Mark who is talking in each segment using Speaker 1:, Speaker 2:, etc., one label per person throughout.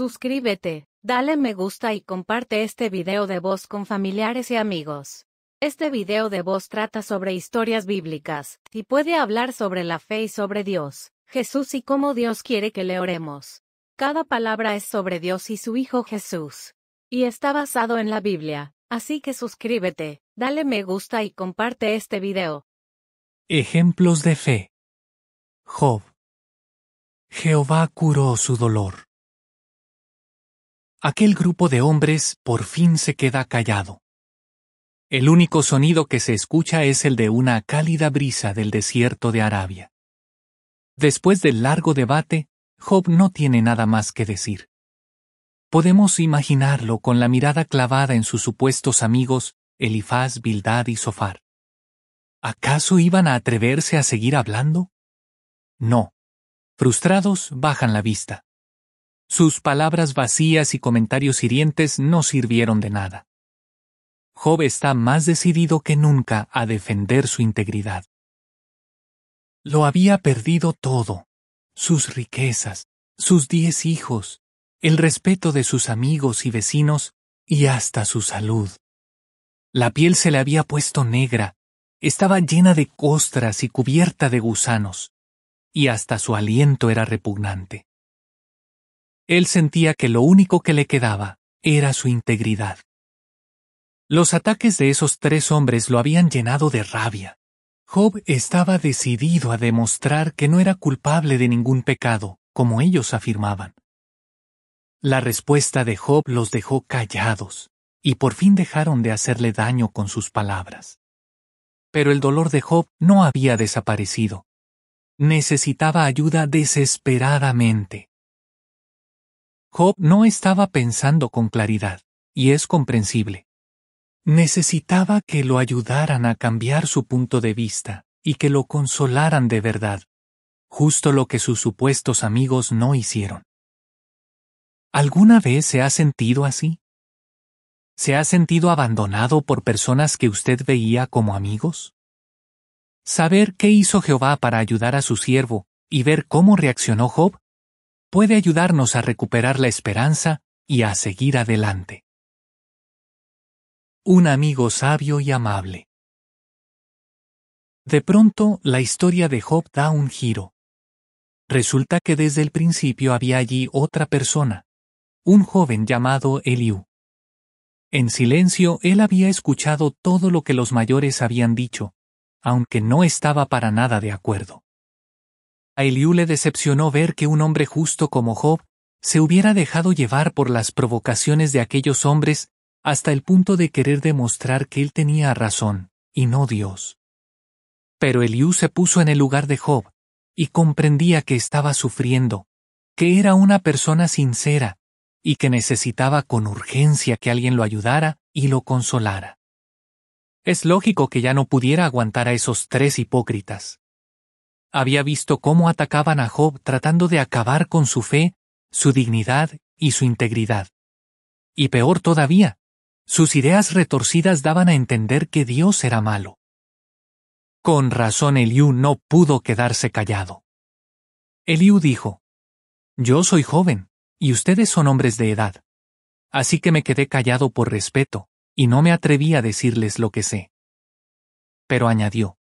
Speaker 1: Suscríbete, dale me gusta y comparte este video de voz con familiares y amigos. Este video de voz trata sobre historias bíblicas, y puede hablar sobre la fe y sobre Dios, Jesús y cómo Dios quiere que le oremos. Cada palabra es sobre Dios y su Hijo Jesús. Y está basado en la Biblia, así que suscríbete, dale me gusta y comparte este video. Ejemplos de fe. Job. Jehová curó su dolor. Aquel grupo de hombres por fin se queda callado. El único sonido que se escucha es el de una cálida brisa del desierto de Arabia. Después del largo debate, Job no tiene nada más que decir. Podemos imaginarlo con la mirada clavada en sus supuestos amigos, Elifaz, Bildad y Sofar. ¿Acaso iban a atreverse a seguir hablando? No. Frustrados, bajan la vista. Sus palabras vacías y comentarios hirientes no sirvieron de nada. Job está más decidido que nunca a defender su integridad. Lo había perdido todo, sus riquezas, sus diez hijos, el respeto de sus amigos y vecinos y hasta su salud. La piel se le había puesto negra, estaba llena de costras y cubierta de gusanos, y hasta su aliento era repugnante. Él sentía que lo único que le quedaba era su integridad. Los ataques de esos tres hombres lo habían llenado de rabia. Job estaba decidido a demostrar que no era culpable de ningún pecado, como ellos afirmaban. La respuesta de Job los dejó callados, y por fin dejaron de hacerle daño con sus palabras. Pero el dolor de Job no había desaparecido. Necesitaba ayuda desesperadamente. Job no estaba pensando con claridad, y es comprensible. Necesitaba que lo ayudaran a cambiar su punto de vista, y que lo consolaran de verdad, justo lo que sus supuestos amigos no hicieron. ¿Alguna vez se ha sentido así? ¿Se ha sentido abandonado por personas que usted veía como amigos? Saber qué hizo Jehová para ayudar a su siervo, y ver cómo reaccionó Job, puede ayudarnos a recuperar la esperanza y a seguir adelante. Un amigo sabio y amable. De pronto, la historia de Job da un giro. Resulta que desde el principio había allí otra persona, un joven llamado Eliú. En silencio él había escuchado todo lo que los mayores habían dicho, aunque no estaba para nada de acuerdo. A Eliú le decepcionó ver que un hombre justo como Job se hubiera dejado llevar por las provocaciones de aquellos hombres hasta el punto de querer demostrar que él tenía razón, y no Dios. Pero Eliú se puso en el lugar de Job, y comprendía que estaba sufriendo, que era una persona sincera, y que necesitaba con urgencia que alguien lo ayudara y lo consolara. Es lógico que ya no pudiera aguantar a esos tres hipócritas. Había visto cómo atacaban a Job tratando de acabar con su fe, su dignidad y su integridad. Y peor todavía, sus ideas retorcidas daban a entender que Dios era malo. Con razón Eliú no pudo quedarse callado. Eliú dijo, Yo soy joven, y ustedes son hombres de edad. Así que me quedé callado por respeto, y no me atreví a decirles lo que sé. Pero añadió,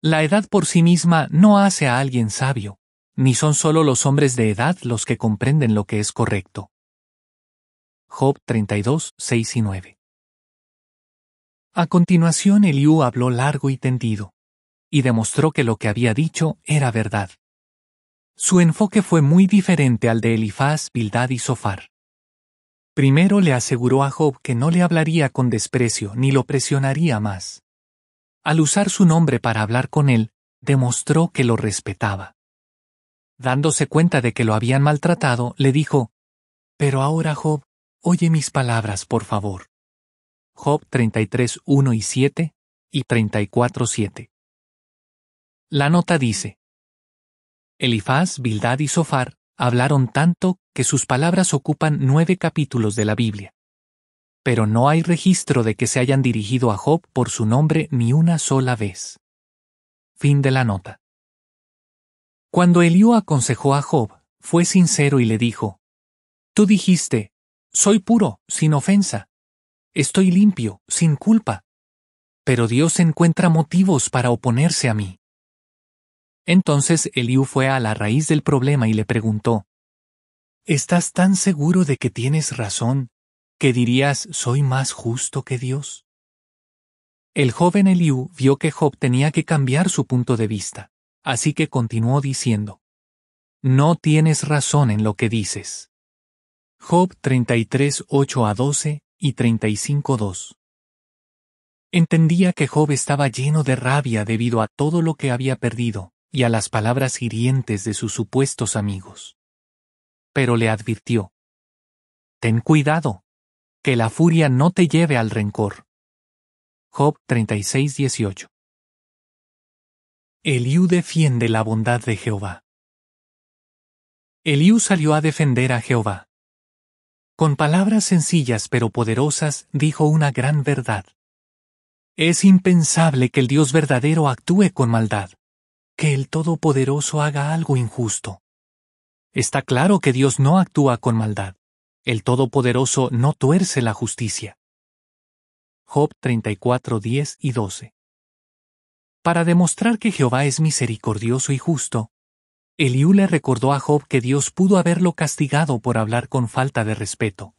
Speaker 1: la edad por sí misma no hace a alguien sabio, ni son solo los hombres de edad los que comprenden lo que es correcto. Job 32, 6 y 9. A continuación Eliú habló largo y tendido, y demostró que lo que había dicho era verdad. Su enfoque fue muy diferente al de Elifaz, Bildad y Sofar. Primero le aseguró a Job que no le hablaría con desprecio ni lo presionaría más. Al usar su nombre para hablar con él, demostró que lo respetaba. Dándose cuenta de que lo habían maltratado, le dijo, Pero ahora, Job, oye mis palabras, por favor. Job 33, 1 y 7 y 34, La nota dice, Elifaz, Bildad y Sofar hablaron tanto que sus palabras ocupan nueve capítulos de la Biblia pero no hay registro de que se hayan dirigido a Job por su nombre ni una sola vez. Fin de la nota. Cuando Eliú aconsejó a Job, fue sincero y le dijo, Tú dijiste, soy puro, sin ofensa. Estoy limpio, sin culpa. Pero Dios encuentra motivos para oponerse a mí. Entonces Eliú fue a la raíz del problema y le preguntó, ¿Estás tan seguro de que tienes razón ¿Qué dirías, ¿soy más justo que Dios? El joven Eliú vio que Job tenía que cambiar su punto de vista, así que continuó diciendo, No tienes razón en lo que dices. Job 33, 8 a 12 y 35, 2. Entendía que Job estaba lleno de rabia debido a todo lo que había perdido y a las palabras hirientes de sus supuestos amigos. Pero le advirtió, Ten cuidado, que la furia no te lleve al rencor. Job 36:18. Eliú defiende la bondad de Jehová. Eliú salió a defender a Jehová. Con palabras sencillas pero poderosas dijo una gran verdad. Es impensable que el Dios verdadero actúe con maldad, que el Todopoderoso haga algo injusto. Está claro que Dios no actúa con maldad. El Todopoderoso no tuerce la justicia. Job 34, 10 y 12. Para demostrar que Jehová es misericordioso y justo, Eliú le recordó a Job que Dios pudo haberlo castigado por hablar con falta de respeto,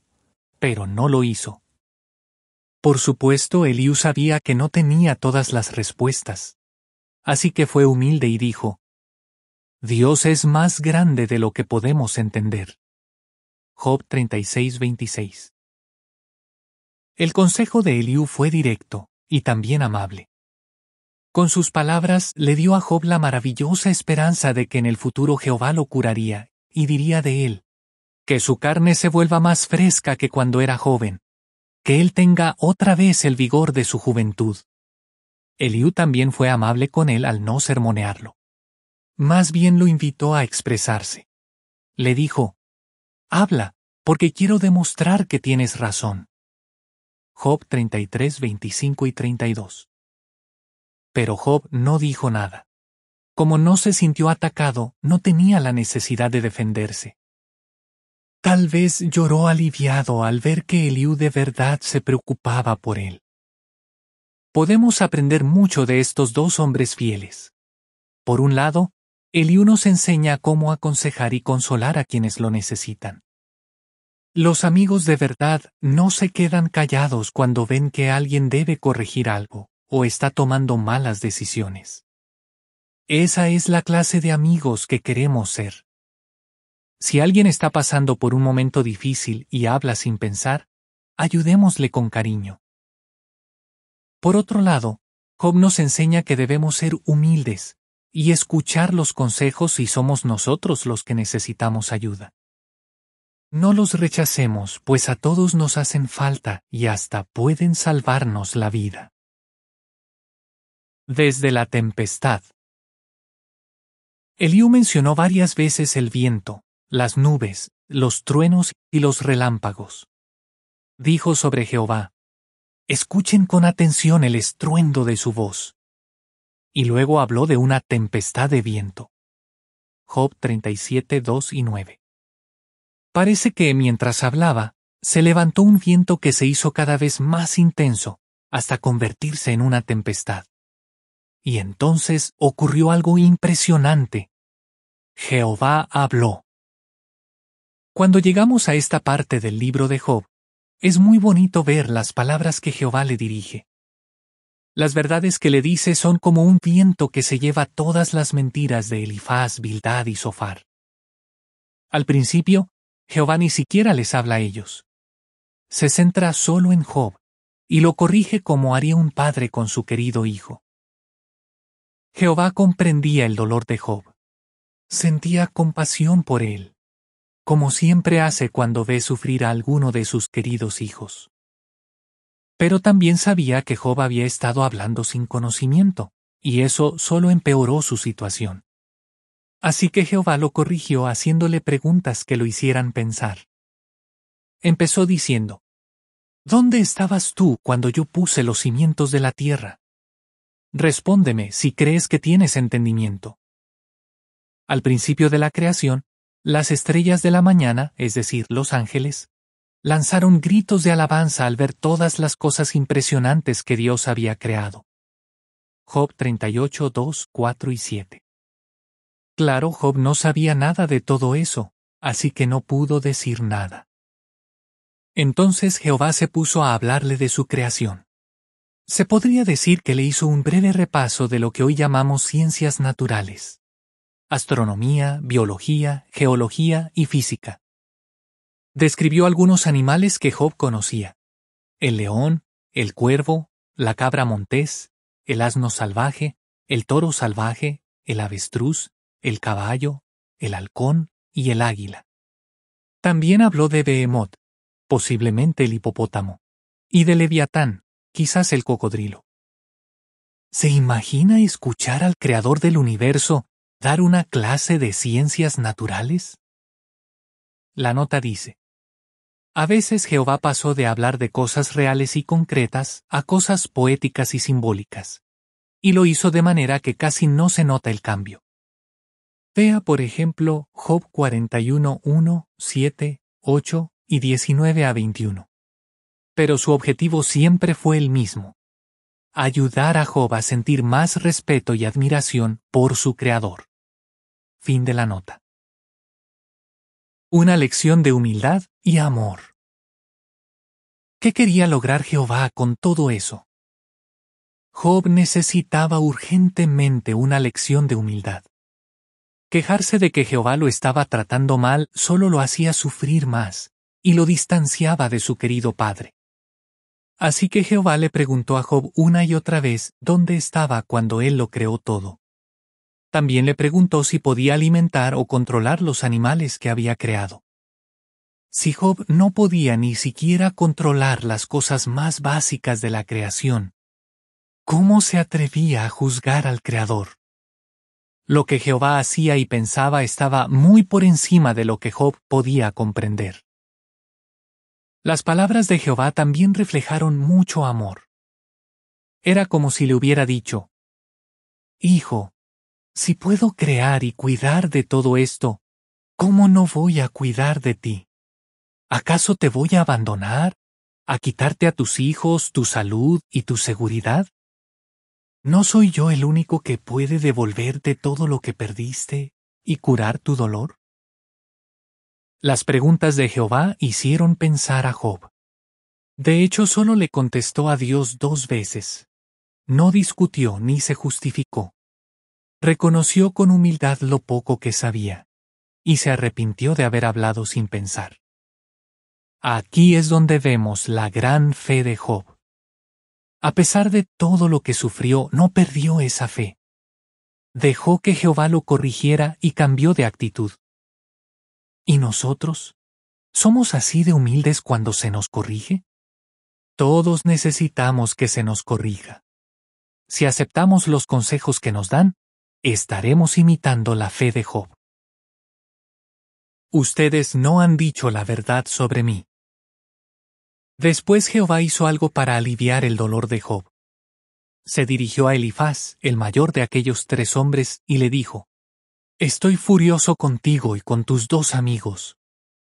Speaker 1: pero no lo hizo. Por supuesto, Eliú sabía que no tenía todas las respuestas. Así que fue humilde y dijo, Dios es más grande de lo que podemos entender. Job 36:26. El consejo de Eliú fue directo, y también amable. Con sus palabras le dio a Job la maravillosa esperanza de que en el futuro Jehová lo curaría, y diría de él, que su carne se vuelva más fresca que cuando era joven, que él tenga otra vez el vigor de su juventud. Eliú también fue amable con él al no sermonearlo. Más bien lo invitó a expresarse. Le dijo, Habla, porque quiero demostrar que tienes razón. Job 33, 25 y 32. Pero Job no dijo nada. Como no se sintió atacado, no tenía la necesidad de defenderse. Tal vez lloró aliviado al ver que Eliú de verdad se preocupaba por él. Podemos aprender mucho de estos dos hombres fieles. Por un lado, el nos enseña cómo aconsejar y consolar a quienes lo necesitan. Los amigos de verdad no se quedan callados cuando ven que alguien debe corregir algo o está tomando malas decisiones. Esa es la clase de amigos que queremos ser. Si alguien está pasando por un momento difícil y habla sin pensar, ayudémosle con cariño. Por otro lado, Job nos enseña que debemos ser humildes, y escuchar los consejos si somos nosotros los que necesitamos ayuda. No los rechacemos, pues a todos nos hacen falta y hasta pueden salvarnos la vida. Desde la tempestad. Eliú mencionó varias veces el viento, las nubes, los truenos y los relámpagos. Dijo sobre Jehová, Escuchen con atención el estruendo de su voz y luego habló de una tempestad de viento. Job 37, 2 y 9. Parece que mientras hablaba, se levantó un viento que se hizo cada vez más intenso, hasta convertirse en una tempestad. Y entonces ocurrió algo impresionante. Jehová habló. Cuando llegamos a esta parte del libro de Job, es muy bonito ver las palabras que Jehová le dirige. Las verdades que le dice son como un viento que se lleva todas las mentiras de Elifaz, Bildad y Sofar. Al principio, Jehová ni siquiera les habla a ellos. Se centra solo en Job, y lo corrige como haría un padre con su querido hijo. Jehová comprendía el dolor de Job. Sentía compasión por él, como siempre hace cuando ve sufrir a alguno de sus queridos hijos. Pero también sabía que Job había estado hablando sin conocimiento, y eso solo empeoró su situación. Así que Jehová lo corrigió haciéndole preguntas que lo hicieran pensar. Empezó diciendo, ¿Dónde estabas tú cuando yo puse los cimientos de la tierra? Respóndeme si crees que tienes entendimiento. Al principio de la creación, las estrellas de la mañana, es decir, los ángeles, lanzaron gritos de alabanza al ver todas las cosas impresionantes que Dios había creado. Job 38, 2, 4 y 7. Claro, Job no sabía nada de todo eso, así que no pudo decir nada. Entonces Jehová se puso a hablarle de su creación. Se podría decir que le hizo un breve repaso de lo que hoy llamamos ciencias naturales. Astronomía, biología, geología y física. Describió algunos animales que Job conocía. El león, el cuervo, la cabra montés, el asno salvaje, el toro salvaje, el avestruz, el caballo, el halcón y el águila. También habló de Behemoth, posiblemente el hipopótamo, y de Leviatán, quizás el cocodrilo. ¿Se imagina escuchar al creador del universo dar una clase de ciencias naturales? La nota dice, a veces Jehová pasó de hablar de cosas reales y concretas a cosas poéticas y simbólicas. Y lo hizo de manera que casi no se nota el cambio. Vea, por ejemplo, Job 41, 1, 7, 8 y 19 a 21. Pero su objetivo siempre fue el mismo. Ayudar a Job a sentir más respeto y admiración por su Creador. Fin de la nota. Una lección de humildad y amor. ¿Qué quería lograr Jehová con todo eso? Job necesitaba urgentemente una lección de humildad. Quejarse de que Jehová lo estaba tratando mal solo lo hacía sufrir más, y lo distanciaba de su querido padre. Así que Jehová le preguntó a Job una y otra vez dónde estaba cuando él lo creó todo. También le preguntó si podía alimentar o controlar los animales que había creado. Si Job no podía ni siquiera controlar las cosas más básicas de la creación, ¿cómo se atrevía a juzgar al Creador? Lo que Jehová hacía y pensaba estaba muy por encima de lo que Job podía comprender. Las palabras de Jehová también reflejaron mucho amor. Era como si le hubiera dicho, Hijo, si puedo crear y cuidar de todo esto, ¿cómo no voy a cuidar de ti? ¿Acaso te voy a abandonar? ¿A quitarte a tus hijos, tu salud y tu seguridad? ¿No soy yo el único que puede devolverte todo lo que perdiste y curar tu dolor? Las preguntas de Jehová hicieron pensar a Job. De hecho, solo le contestó a Dios dos veces. No discutió ni se justificó. Reconoció con humildad lo poco que sabía, y se arrepintió de haber hablado sin pensar. Aquí es donde vemos la gran fe de Job. A pesar de todo lo que sufrió, no perdió esa fe. Dejó que Jehová lo corrigiera y cambió de actitud. ¿Y nosotros? ¿Somos así de humildes cuando se nos corrige? Todos necesitamos que se nos corrija. Si aceptamos los consejos que nos dan, estaremos imitando la fe de Job. Ustedes no han dicho la verdad sobre mí. Después Jehová hizo algo para aliviar el dolor de Job. Se dirigió a Elifaz, el mayor de aquellos tres hombres, y le dijo, Estoy furioso contigo y con tus dos amigos,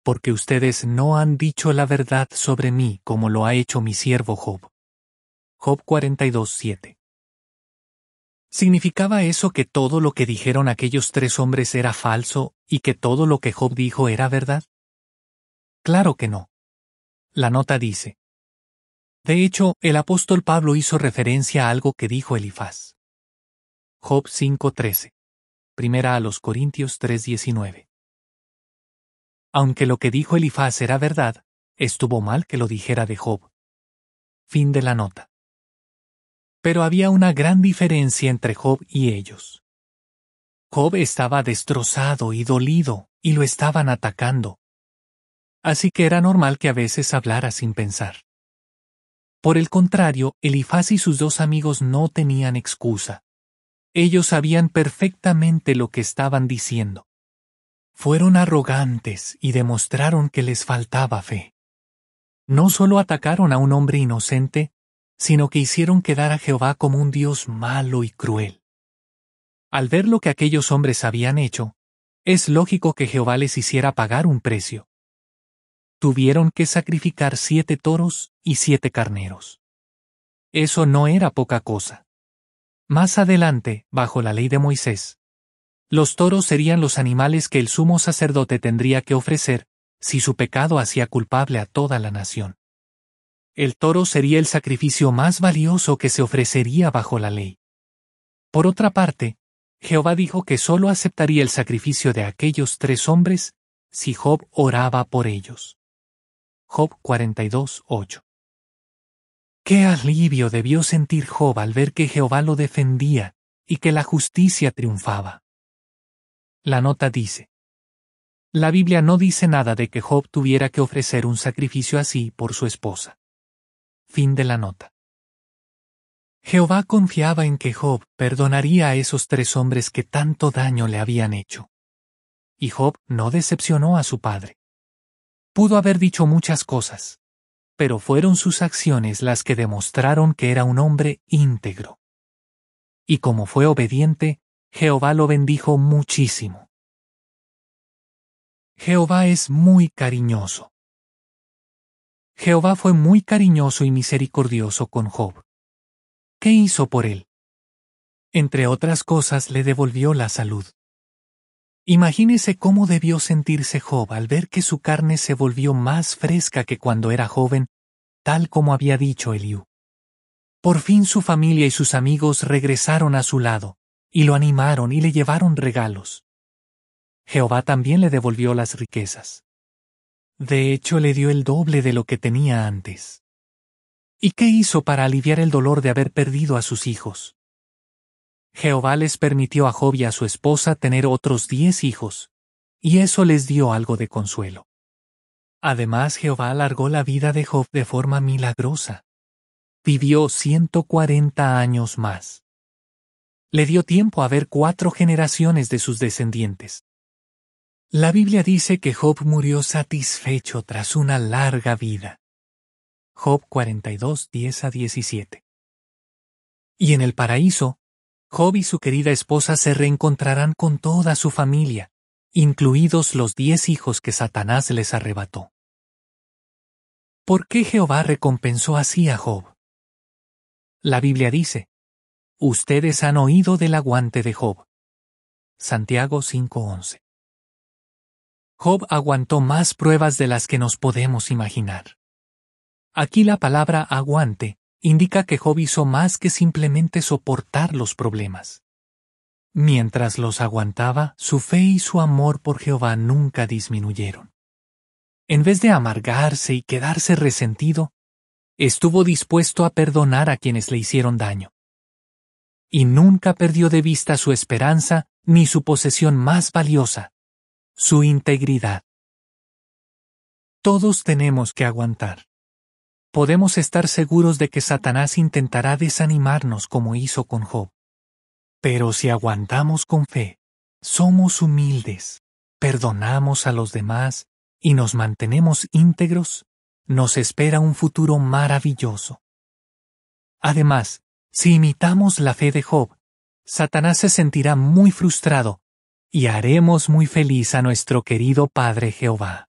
Speaker 1: porque ustedes no han dicho la verdad sobre mí como lo ha hecho mi siervo Job. Job 42.7 ¿Significaba eso que todo lo que dijeron aquellos tres hombres era falso y que todo lo que Job dijo era verdad? Claro que no. La nota dice. De hecho, el apóstol Pablo hizo referencia a algo que dijo Elifaz. Job 5:13. Primera a los Corintios 3:19. Aunque lo que dijo Elifaz era verdad, estuvo mal que lo dijera de Job. Fin de la nota. Pero había una gran diferencia entre Job y ellos. Job estaba destrozado y dolido, y lo estaban atacando. Así que era normal que a veces hablara sin pensar. Por el contrario, Elifaz y sus dos amigos no tenían excusa. Ellos sabían perfectamente lo que estaban diciendo. Fueron arrogantes y demostraron que les faltaba fe. No solo atacaron a un hombre inocente, sino que hicieron quedar a Jehová como un Dios malo y cruel. Al ver lo que aquellos hombres habían hecho, es lógico que Jehová les hiciera pagar un precio. Tuvieron que sacrificar siete toros y siete carneros. Eso no era poca cosa. Más adelante, bajo la ley de Moisés, los toros serían los animales que el sumo sacerdote tendría que ofrecer si su pecado hacía culpable a toda la nación. El toro sería el sacrificio más valioso que se ofrecería bajo la ley. Por otra parte, Jehová dijo que sólo aceptaría el sacrificio de aquellos tres hombres si Job oraba por ellos. Job 42:8. Qué alivio debió sentir Job al ver que Jehová lo defendía y que la justicia triunfaba. La nota dice, La Biblia no dice nada de que Job tuviera que ofrecer un sacrificio así por su esposa. Fin de la nota. Jehová confiaba en que Job perdonaría a esos tres hombres que tanto daño le habían hecho. Y Job no decepcionó a su padre. Pudo haber dicho muchas cosas, pero fueron sus acciones las que demostraron que era un hombre íntegro. Y como fue obediente, Jehová lo bendijo muchísimo. Jehová es muy cariñoso. Jehová fue muy cariñoso y misericordioso con Job. ¿Qué hizo por él? Entre otras cosas le devolvió la salud. Imagínese cómo debió sentirse Job al ver que su carne se volvió más fresca que cuando era joven, tal como había dicho Eliú. Por fin su familia y sus amigos regresaron a su lado, y lo animaron y le llevaron regalos. Jehová también le devolvió las riquezas. De hecho, le dio el doble de lo que tenía antes. ¿Y qué hizo para aliviar el dolor de haber perdido a sus hijos? Jehová les permitió a Job y a su esposa tener otros diez hijos, y eso les dio algo de consuelo. Además, Jehová alargó la vida de Job de forma milagrosa. Vivió 140 años más. Le dio tiempo a ver cuatro generaciones de sus descendientes. La Biblia dice que Job murió satisfecho tras una larga vida. Job 42, 10 a 17. Y en el paraíso, Job y su querida esposa se reencontrarán con toda su familia, incluidos los diez hijos que Satanás les arrebató. ¿Por qué Jehová recompensó así a Job? La Biblia dice, Ustedes han oído del aguante de Job. Santiago 5:11. Job aguantó más pruebas de las que nos podemos imaginar. Aquí la palabra aguante indica que Job hizo más que simplemente soportar los problemas. Mientras los aguantaba, su fe y su amor por Jehová nunca disminuyeron. En vez de amargarse y quedarse resentido, estuvo dispuesto a perdonar a quienes le hicieron daño. Y nunca perdió de vista su esperanza ni su posesión más valiosa, su integridad. Todos tenemos que aguantar. Podemos estar seguros de que Satanás intentará desanimarnos como hizo con Job. Pero si aguantamos con fe, somos humildes, perdonamos a los demás y nos mantenemos íntegros, nos espera un futuro maravilloso. Además, si imitamos la fe de Job, Satanás se sentirá muy frustrado y haremos muy feliz a nuestro querido Padre Jehová.